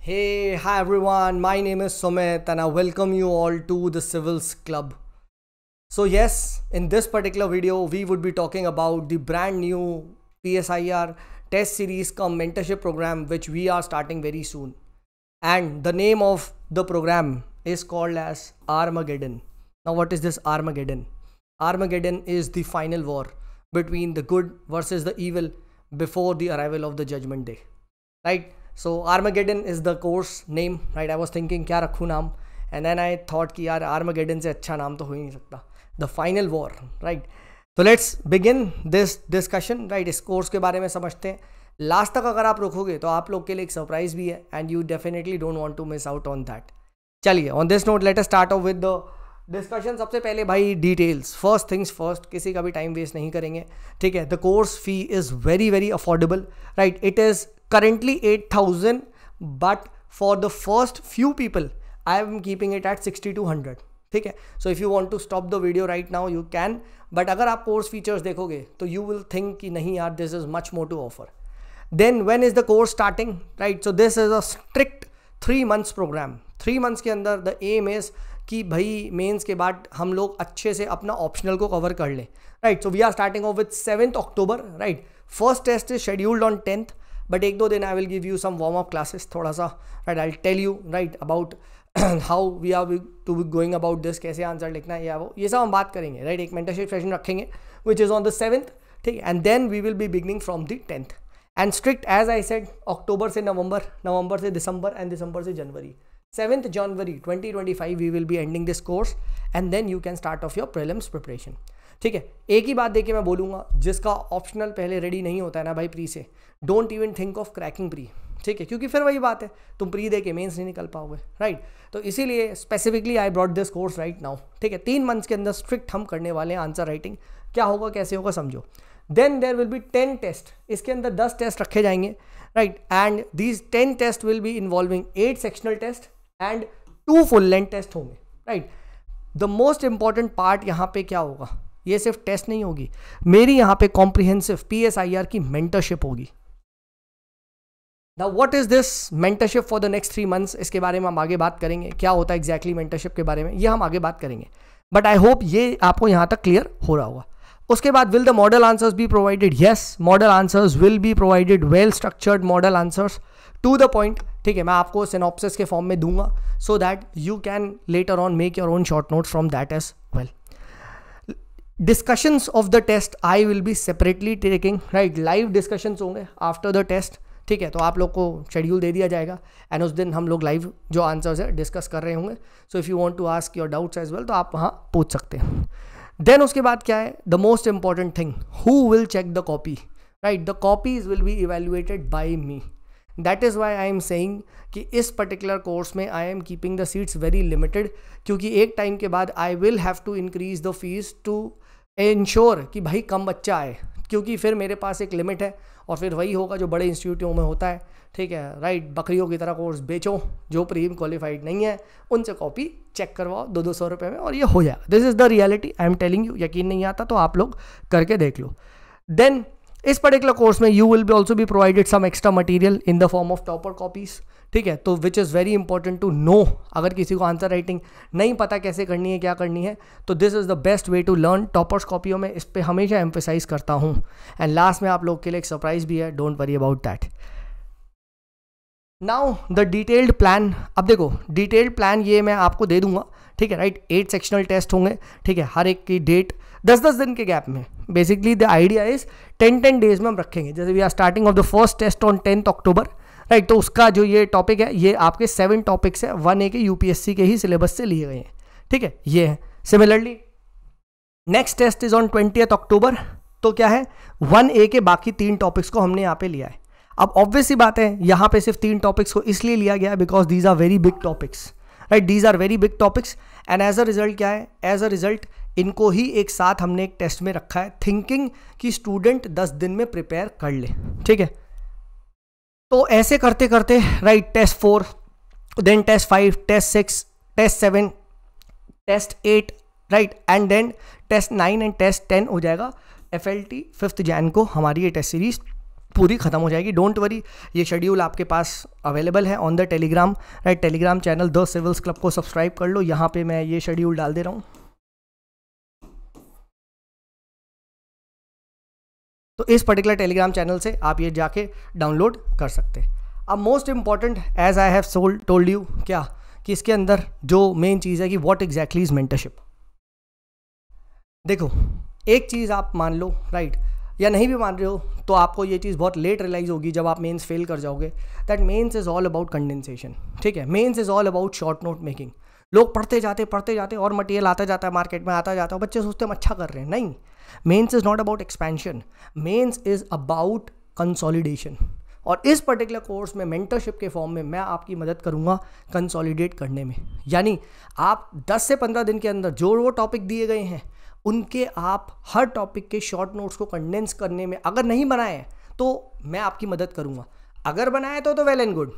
Hey, hi everyone, my name is Sumit and I welcome you all to the Civils Club. So yes, in this particular video, we would be talking about the brand new PSIR test series come mentorship program which we are starting very soon. And the name of the program is called as Armageddon. Now what is this Armageddon? Armageddon is the final war between the good versus the evil before the arrival of the judgment day. Right? So Armageddon is the course name right I was thinking क्या रखूँ नाम and then I thought कि यार Armageddon से अच्छा नाम तो हो ही नहीं सकता द फाइनल वॉर राइट तो let's begin this discussion right इस कोर्स के बारे में समझते हैं लास्ट तक अगर आप रुकोगे तो आप लोग के लिए एक सरप्राइज भी है and you definitely don't want to miss out on that चलिए on this note let start off with the discussion सबसे पहले भाई डिटेल्स फर्स्ट थिंग्स फर्स्ट किसी का भी टाइम वेस्ट नहीं करेंगे ठीक है the course fee is very very affordable right it is currently 8000 but for the first few people I am keeping it at 6200 ठीक है so if you want to stop the video right now you can but अगर आप course features देखोगे तो you will think कि नहीं यार this is much more to offer then when is the course starting right so this is a strict three months programme three months के अंदर the M is कि भाई mains के बाद हम लोग अच्छे से अपना ऑप्शनल को कवर कर लें right so we are starting off with seventh October right first test is scheduled on tenth but एक दो दिन I will give you some warm up classes थोड़ा सा right I tell you right about how we are to be going about this कैसे answer लिखना है या वो ये सब हम बात करेंगे राइट right? एक मेंटरशिप सेशन रखेंगे which is on the seventh ठीक है and then we will be beginning from the tenth and strict as I said October से नवंबर नवंबर से दिसंबर एंड दिसंबर से जनवरी seventh January twenty twenty five we will be ending this course and then you can start off your prelims preparation ठीक है एक ही बात देखिए मैं बोलूँगा जिसका ऑप्शनल पहले रेडी नहीं होता है ना भाई प्री से don't even think of cracking pre ठीक है क्योंकि फिर वही बात है तुम प्री दे के मेन्स नहीं निकल पाओगे राइट तो इसीलिए specifically I brought this course right now ठीक है तीन मंथ्स के अंदर स्ट्रिक्ट हम करने वाले हैं आंसर राइटिंग क्या होगा कैसे होगा समझो then there will be ten test इसके अंदर दस टेस्ट रखे जाएंगे right and these ten test will be involving eight sectional test and two full length test होंगे right the most important part यहाँ पे क्या होगा ये सिर्फ टेस्ट नहीं होगी मेरी यहां पे कॉम्प्रिहेंसिव पीएसआईआर की मेंटरशिप होगी the what is this mentorship for the next three months इसके बारे में हम आगे बात करेंगे क्या होता है एग्जैक्टली exactly मेंटरशिप के बारे में ये हम आगे बात करेंगे बट आई होप ये आपको यहां तक क्लियर हो रहा होगा उसके बाद will the model answers be provided yes model answers will be provided well structured model answers to the point ठीक है मैं आपको सिनॉप्सिस के फॉर्म में दूंगा so that you can later on make your own short note from that as well discussions of the test I will be separately taking right live discussions होंगे after the test ठीक है तो आप लोग को schedule दे दिया जाएगा and उस दिन हम लोग लाइव जो आंसर्स है डिस्कस कर रहे होंगे so if you want to ask your doubts as well तो आप वहाँ पूछ सकते हैं देन उसके बाद क्या है the most important thing who will check the copy right the copies will be evaluated by me that is why I am saying कि इस पर्टिकुलर कोर्स में I am keeping the seats very limited क्योंकि एक time के बाद I will have to increase the fees to ensure कि भाई कम बच्चा आए क्योंकि फिर मेरे पास एक लिमिट है और फिर वही होगा जो बड़े इंस्टीट्यूटों में होता है ठीक है राइट बकरियों की तरह कोर्स बेचो जो प्रीम क्वालिफाइड नहीं है उनसे कॉपी चेक करवाओ दो दो सौ रुपये में और ये हो जाएगा this is the reality I am telling you यकीन नहीं आता तो आप लोग करके देख लो देन इस पर्टिकुलर कोर्स में यू विल बी ऑल्सो भी provided some extra material in the form of topper copies ठीक है तो which is very important to know अगर किसी को आंसर राइटिंग नहीं पता कैसे करनी है क्या करनी है तो this is the best way to learn toppers कॉपियों में इस पर हमेशा एम्फेसाइज करता हूँ एंड लास्ट में आप लोग के लिए एक सरप्राइज भी है don't worry about that now the detailed plan अब देखो डिटेल्ड प्लान ये मैं आपको दे दूंगा ठीक है राइट एट सेक्शनल टेस्ट होंगे ठीक है हर एक की डेट दस दस दिन के गैप में basically the idea is ten ten days में हम रखेंगे जैसे we are starting off the first test on tenth October right तो उसका जो ये टॉपिक है ये आपके सेवन टॉपिक्स है वन ए के यूपीएससी के ही सिलेबस से लिए गए हैं ठीक है ये है similarly next test is on twenty October तो क्या है वन ए के बाकी तीन टॉपिक्स को हमने यहाँ पे लिया है अब ऑब्वियस ही बात है यहाँ पे सिर्फ तीन टॉपिक्स को इसलिए लिया गया है because these are very big topics right these are very big topics and as a result क्या है एज अ रिजल्ट इनको ही एक साथ हमने एक टेस्ट में रखा है थिंकिंग कि स्टूडेंट दस दिन में प्रिपेयर कर ले ठीक है तो ऐसे करते करते right test four then test five test six test seven test eight right and then test nine and test ten हो जाएगा F L T fifth Jan को हमारी ये टेस्ट सीरीज़ पूरी ख़त्म हो जाएगी डोंट वरी ये शेड्यूल आपके पास अवेलेबल है on the Telegram right Telegram channel the Civils Club को सब्सक्राइब कर लो यहाँ पे मैं ये शेड्यूल डाल दे रहा हूँ तो इस पर्टिकुलर टेलीग्राम चैनल से आप ये जाके डाउनलोड कर सकते हैं अब most important as I have sold told you क्या कि इसके अंदर जो मेन चीज़ है कि वॉट एग्जैक्टली इज़ मेंटरशिप देखो एक चीज़ आप मान लो राइट right? या नहीं भी मान रहे हो तो आपको ये चीज़ बहुत लेट रियलाइज़ होगी जब आप मेंस फेल कर जाओगे that mains is all about condensation ठीक है mains is all about short note making लोग पढ़ते जाते पढ़ते जाते और मटेरियल आता जाता है मार्केट में आता जाता है बच्चे सोचते हम अच्छा कर रहे हैं नहीं mains is not about expansion mains is about consolidation और इस पर्टिकुलर कोर्स में मेंटरशिप के फॉर्म में मैं आपकी मदद करूंगा कंसोलिडेट करने में यानी आप 10 से 15 दिन के अंदर जो वो टॉपिक दिए गए हैं उनके आप हर टॉपिक के शॉर्ट नोट्स को कंडेंस करने में अगर नहीं बनाए तो मैं आपकी मदद करूँगा अगर बनाए तो तो well and good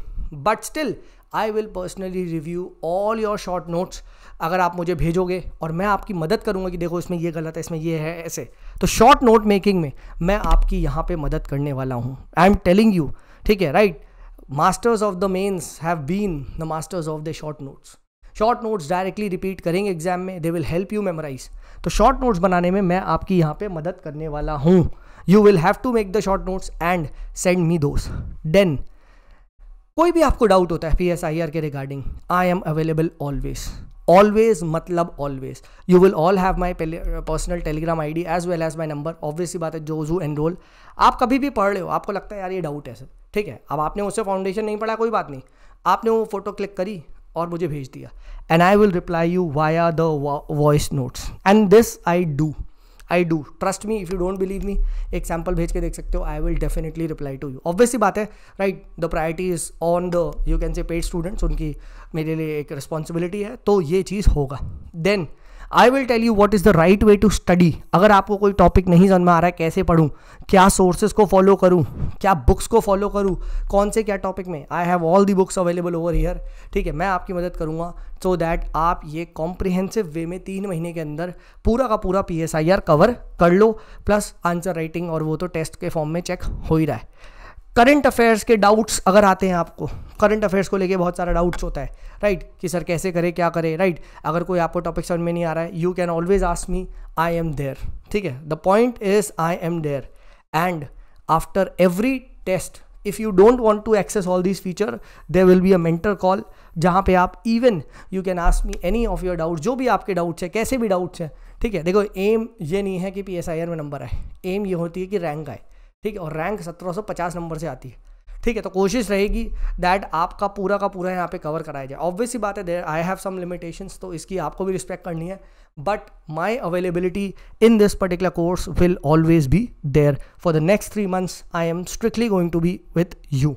but still I will personally review all your short notes अगर आप मुझे भेजोगे और मैं आपकी मदद करूँगा कि देखो इसमें ये गलत है इसमें ये है ऐसे तो शॉर्ट नोट मेकिंग में मैं आपकी यहाँ पे मदद करने वाला हूँ आई एम टेलिंग यू ठीक है right masters of the mains have been the masters of the short notes short notes directly repeat करेंगे एग्जाम में they will help you memorize तो शॉर्ट नोट्स बनाने में मैं आपकी यहाँ पे मदद करने वाला हूँ you will have to make the short notes and send me those then कोई भी आपको डाउट होता है पी एस आई आर के regarding I am available always always मतलब always you will all have my personal Telegram I D as well as my number obviously बात है जोज जू एनरोल आप कभी भी पढ़ रहे हो आपको लगता है यार ये डाउट है सर ठीक है अब आपने उससे फाउंडेशन नहीं पढ़ा कोई बात नहीं आपने वो फोटो क्लिक करी और मुझे भेज दिया and I will reply you via the voice notes and this I do I do trust me if you don't believe me एक सैम्पल भेज के देख सकते हो I will definitely reply to you obviously बात है right the priority is on the you can say paid students उनकी मेरे लिए एक रिस्पॉन्सिबिलिटी है तो ये चीज़ होगा then I will tell you what is the right way to study अगर आपको कोई टॉपिक नहीं समझ में आ रहा है कैसे पढ़ूँ क्या सोर्सेज को फॉलो करूँ क्या बुक्स को फॉलो करूँ कौन से क्या टॉपिक में I have all the books available over here ठीक है मैं आपकी मदद करूँगा सो दैट आप ये कॉम्प्रिहेंसिव वे में तीन महीने के अंदर पूरा का पूरा P S I R cover कर लो प्लस आंसर राइटिंग और वो तो टेस्ट के फॉर्म में चेक हो ही रहा है करंट अफेयर्स के डाउट्स अगर आते हैं आपको करंट अफेयर्स को लेके बहुत सारा डाउट्स होता है राइट right? कि सर कैसे करें क्या करें राइट right? अगर कोई आपको टॉपिक समझ में नहीं आ रहा है you can always ask me I am there ठीक है the point is I am there and after every test if you don't want to access all this feature there will be a mentor call जहाँ पे आप even you can ask me any of your doubt जो भी आपके doubts हैं कैसे भी doubts हैं ठीक है देखो एम ये नहीं है कि पी एस आई आर में नंबर आए एम ये होती है कि रैंक आए ठीक है और रैंक सत्रह नंबर से आती है ठीक है तो कोशिश रहेगी दैट आपका पूरा का पूरा यहाँ पे कवर कराया जाए ऑब्वियसली बात है देर आई हैव सम लिमिटेशंस तो इसकी आपको भी रिस्पेक्ट करनी है but my availability in this particular course will always be there for the next three months I am strictly going to be with you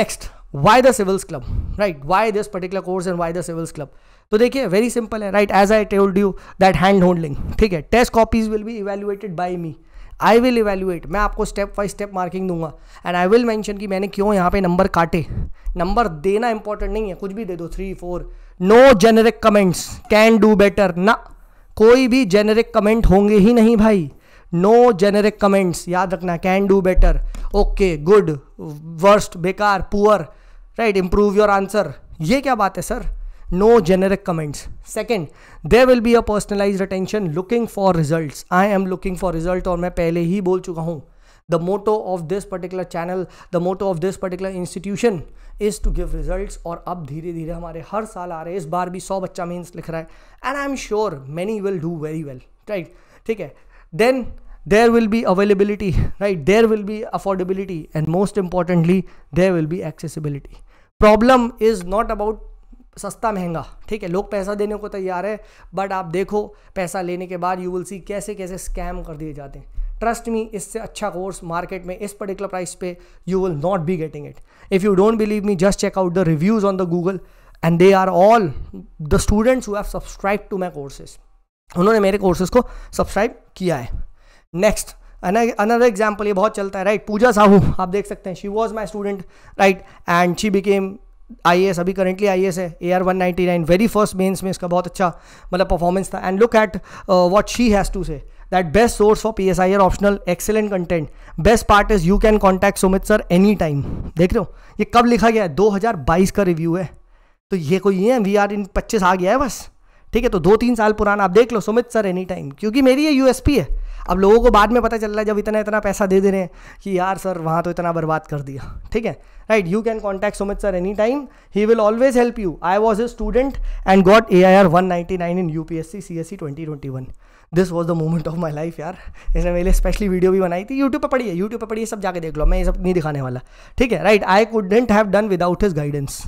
next why the Civils Club right why this particular course and why the Civils Club तो देखिए very simple है right as I telled you that hand holding ठीक है test copies will be evaluated by me I will evaluate मैं आपको step by step marking दूंगा and I will mention कि मैंने क्यों यहाँ पे नंबर काटे नंबर देना इंपॉर्टेंट नहीं है कुछ भी दे दो three four no generic comments can do better ना कोई भी जेनेरिक कमेंट होंगे ही नहीं भाई नो जेनेरिक कमेंट्स याद रखना can do better okay good worst बेकार poor right improve your answer ये क्या बात है sir no generic comments second there will be a personalized attention looking for results i am looking for result और मैं पहले ही बोल चुका हूँ the motto of this particular channel the motto of this particular institution is to give results और अब धीरे धीरे हमारे हर साल आ रहे हैं इस बार भी सौ बच्चा मीन्स लिख रहा है and I am sure many will do very well right ठीक है then there will be availability right there will be affordability and most importantly there will be accessibility problem is not about सस्ता महंगा ठीक है लोग पैसा देने को तैयार है बट आप देखो पैसा लेने के बाद यू विल सी कैसे कैसे स्कैम कर दिए जाते हैं ट्रस्ट मी इससे अच्छा कोर्स मार्केट में इस पर्टिकुलर प्राइस पे you will not be getting it if you don't believe me just check out the reviews on the Google and they are all the students who have subscribe to my courses उन्होंने मेरे courses को subscribe किया है next another example ये बहुत चलता है right पूजा साहू आप देख सकते हैं she was my student right and she became I अभी करेंटली आई है A R one ninety nine very first mains में इसका बहुत अच्छा मतलब परफॉर्मेंस था and look at what she has to say that best source P S I R optional excellent content best part is you can contact Sumit sir any time देख रहे हो ये कब लिखा गया है दो हजार बाईस का रिव्यू है तो ये कोई है वी आर इन पच्चीस आ गया है बस ठीक है तो दो तीन साल पुराना आप देख लो सुमित सर एनी टाइम क्योंकि मेरी ये यूएसपी है अब लोगों को बाद में पता चल रहा है जब इतना इतना पैसा दे दे रहे हैं कि यार सर वहाँ तो इतना बर्बाद कर दिया ठीक है right you can contact Sumit sir any time he will always help you I was a student and got A I R one ninety nine in U P S C C S C twenty twenty one this was the moment of my life यार इसने मेरे लिए specially video भी बनाई थी YouTube पर पढ़िए YouTube पर पढ़िए सब जाके देख लो मैं ये सब नहीं दिखाने वाला ठीक है right I couldn't have done without his guidance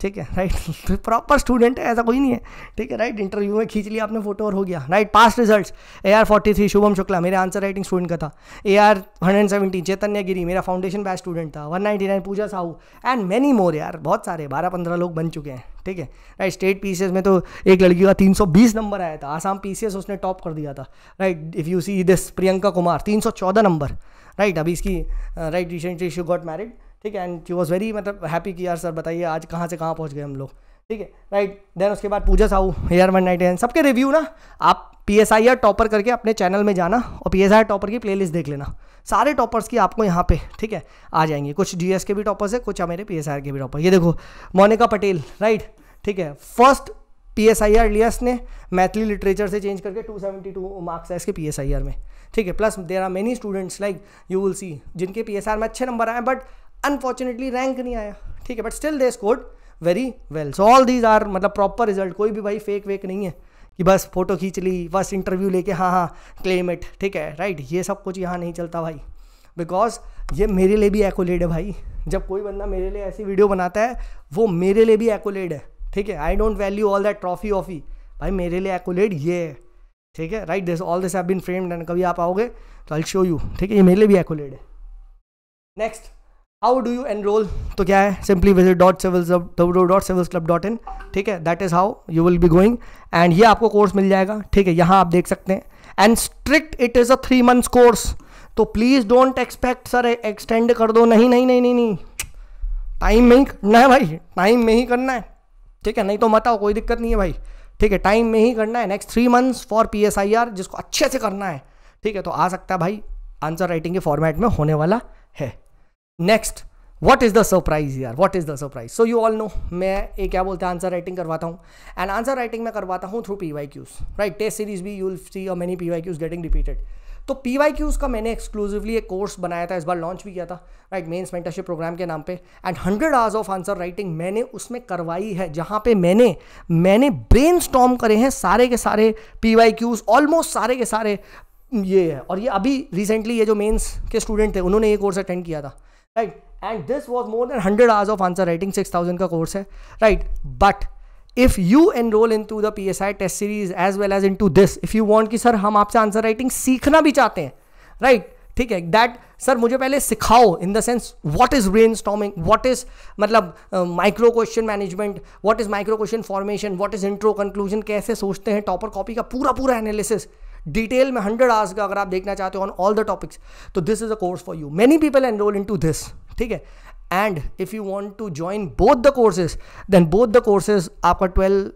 ठीक है राइट तो प्रॉपर स्टूडेंट है ऐसा कोई नहीं है ठीक है राइट इंटरव्यू में खींच लिया आपने फोटो और हो गया right pass results A R forty three Shubham Shukla मेरे आंसर राइटिंग स्टूडेंट का था A R hundred seventy Chaitanya Giri मेरा फाउंडेशन बैच स्टूडेंट था one ninety nine Pooja Sahu and many more यार बहुत सारे बारह पंद्रह लोग बन चुके हैं ठीक है राइट स्टेट पीसीएस में तो एक लड़की का बीस नंबर आया था आसाम पीसीएस उसने टॉप कर दिया था right if you see this Priyanka Kumar चौदह नंबर राइट अभी इसकी right recently she got married ठीक है एंड शी वॉज वेरी मतलब हैप्पी कि यार सर बताइए आज कहाँ से कहाँ पहुँच गए हम लोग ठीक है राइट देन उसके बाद Pooja Sahu here one night एन सबके रिव्यू ना आप P S I R topper करके अपने चैनल में जाना और P S I R topper की प्लेलिस्ट देख लेना सारे टॉपर्स की आपको यहाँ पे ठीक है आ जाएंगे कुछ डी एस के भी टॉपर्स है कुछ मेरे पी एस आई आर के भी टॉपर ये देखो मोनिका पटेल राइट ठीक है first P S I R लियस ने मैथिली लिटरेचर से चेंज करके टू सेवेंटी टू मार्क्स है इसके पी एस आई आर में ठीक है plus there are many students like you will see जिनके पी एस आई आर में अच्छे नंबर आए बट अनफॉर्चुनेटली रैंक नहीं आया ठीक है but still they scored very well so all these are मतलब प्रॉपर रिजल्ट कोई भी भाई फेक वेक नहीं है कि बस फोटो खींच ली बस इंटरव्यू लेके हाँ हाँ क्लेम इट ठीक है राइट ये सब कुछ यहाँ नहीं चलता भाई बिकॉज ये मेरे लिए भी एकोलेड है भाई जब कोई बंदा मेरे लिए ऐसी वीडियो बनाता है वो मेरे लिए भी एकोलेड है ठीक है I don't value all that trophy ऑफी भाई मेरे लिए एकोलेड ये है ठीक है right this all this have been framed and कभी आप आओगे तो आई शो यू ठीक है ये मेरे लिए भी एकोलेड है next how do you enroll तो क्या है simply visit dot Civils dot Civils Club dot in ठीक है that is how you will be going and ये आपको कोर्स मिल जाएगा ठीक है यहाँ आप देख सकते हैं and strict it is a three months course तो please don't expect sir extend कर दो नहीं नहीं नहीं नहीं नहीं टाइम में ही करना है भाई टाइम में ही करना है ठीक है नहीं तो मत आओ कोई दिक्कत नहीं है भाई ठीक है टाइम में ही करना है next three months for P S I R जिसको अच्छे से करना है ठीक है तो आ सकता है भाई आंसर राइटिंग के फॉर्मेट में होने वाला है next what is the surprise यार what is the surprise so you all know मैं ये क्या बोलते हैं आंसर राइटिंग करवाता हूँ एंड आंसर राइटिंग मैं करवाता हूँ through P Y Qs right test series भी यूल सी और many P Y Qs getting repeated तो पी वाई क्यूज़ का मैंने एक्सक्लूसिवली एक कोर्स बनाया था इस बार लॉन्च भी किया था राइट मेन्स मेंटरशिप प्रोग्राम के नाम पे and hundred hours of answer writing मैंने उसमें करवाई है जहाँ पे मैंने मैंने ब्रेन स्टॉम करे हैं सारे के सारे पी वाई क्यूज़ ऑलमोस्ट सारे के सारे ये है और ये अभी रिसेंटली ये जो मेन्स के स्टूडेंट थे उन्होंने ये कोर्स अटेंड किया था right and this was more than hundred hours of answer writing six thousand का कोर्स है right but if you enroll into the P S I test series as well as into this if you want कि sir हम आपसे answer writing सीखना भी चाहते हैं right right? ठीक है दैट सर मुझे पहले सिखाओ in the sense what is brainstorming what is मतलब micro question management what is micro question formation what is intro conclusion कैसे सोचते हैं टॉपर कॉपी का पूरा पूरा एनालिसिस डिटेल में हंड्रेड आवर्स का अगर आप देखना चाहते हो ऑन ऑल द टॉपिक्स तो this is a course for you many people enroll into this ठीक है and if you want to join both the courses then both the courses आपका twelve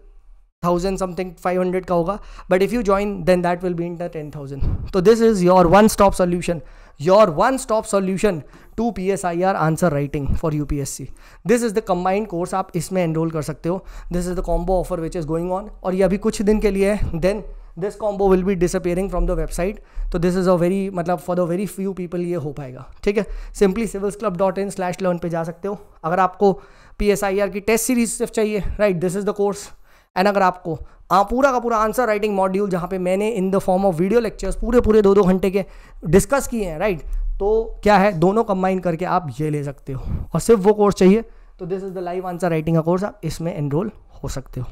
thousand something five hundred का होगा but if you join then that will be in the ten thousand तो this is your one stop solution your one stop solution to P S I R answer writing for you P S C this is the combined course आप इसमें enroll कर सकते हो this is the combo offer which is going on और ये अभी कुछ दिन के लिए है then this combo will be disappearing from the website तो दिस इज़ अ वेरी मतलब for the very few people ये हो पाएगा ठीक है simply Civils Club dot in slash learn पर जा सकते हो अगर आपको पी एस आई आर की टेस्ट सीरीज सिर्फ चाहिए right this is the course and अगर आपको आ, हाँ, पूरा का पूरा आंसर राइटिंग मॉड्यूल जहाँ पे मैंने in the form of video lectures पूरे पूरे दो दो घंटे के डिस्कस किए हैं राइट तो क्या है दोनों कंबाइन करके आप ये ले सकते हो और सिर्फ वो कोर्स चाहिए तो this is the live answer writing का कोर्स आप इसमें एनरोल हो सकते हो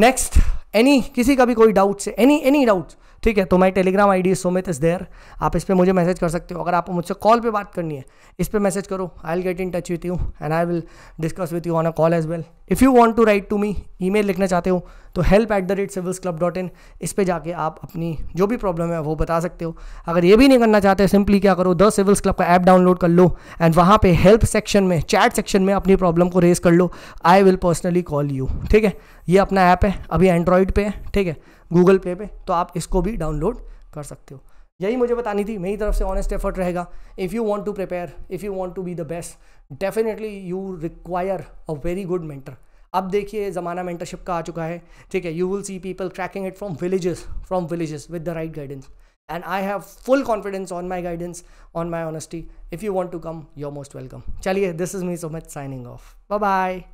नेक्स्ट एनी किसी का भी कोई डाउट से एनी एनी डाउट ठीक है तो my telegram I D Somit is there आप इस पर मुझे मैसेज कर सकते हो अगर आपको मुझसे कॉल पर बात करनी है इस पर मैसेज करो I will get in touch with you and I will discuss with you on a call as well if you want to write to me e mail लिखना चाहते हो तो help at the rate Civils Club dot in इस पर जाके आप अपनी जो भी प्रॉब्लम है वो बता सकते हो अगर ये भी नहीं करना चाहते सिंपली क्या करो द सिविल्स क्लब का ऐप डाउनलोड कर लो एंड वहाँ पे हेल्प सेक्शन में चैट सेक्शन में अपनी प्रॉब्लम को रेज कर लो I will personally call you ठीक है ये अपना ऐप है अभी एंड्रॉयड एंड्रॉयड पे है ठीक है गूगल प्ले पे तो आप इसको भी डाउनलोड कर सकते हो यही मुझे बतानी थी मेरी तरफ से ऑनेस्ट एफर्ट रहेगा if you want to prepare if you want to be the best definitely you require a very good mentor अब देखिए ज़माना मेंटरशिप का आ चुका है ठीक है you will see people tracking it from villages from villages with the right guidance and I have full confidence on my guidance on my honesty if you want to come your most welcome चलिए this is me so much signing off bye bye